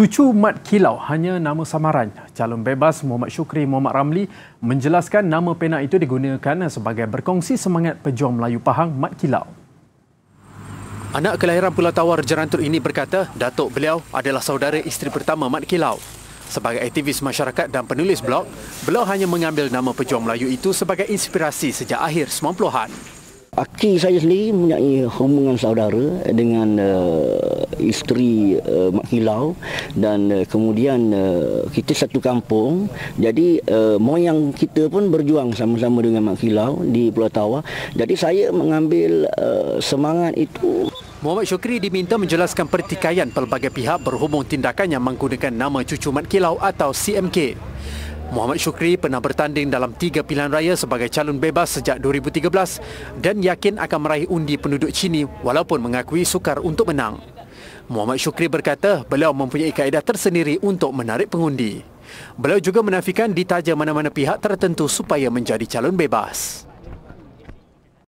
Cucu Mat Kilau hanya nama samaran. Calon bebas Muhammad Shukri Muhammad Ramli menjelaskan nama pena itu digunakan sebagai berkongsi semangat pejuang Melayu Pahang Mat Kilau. Anak kelahiran Pulau Tawar Jerantut ini berkata, Datuk beliau adalah saudara isteri pertama Mat Kilau. Sebagai aktivis masyarakat dan penulis blog, beliau hanya mengambil nama pejuang Melayu itu sebagai inspirasi sejak akhir 90-an aki saya sendiri punya hubungan saudara dengan uh, isteri uh, Mak Hilau dan uh, kemudian uh, kita satu kampung. Jadi uh, moyang kita pun berjuang sama-sama dengan Mak Hilau di Pulau Tawar. Jadi saya mengambil uh, semangat itu. Muhammad Syukri diminta menjelaskan pertikaian pelbagai pihak berhubung tindakan yang menggunakan nama cucu Mat Kilau atau CMK. Muhammad Shukri pernah bertanding dalam tiga pilihan raya sebagai calon bebas sejak 2013 dan yakin akan meraih undi penduduk Cina walaupun mengakui sukar untuk menang. Muhammad Shukri berkata beliau mempunyai kaedah tersendiri untuk menarik pengundi. Beliau juga menafikan ditaja mana-mana pihak tertentu supaya menjadi calon bebas.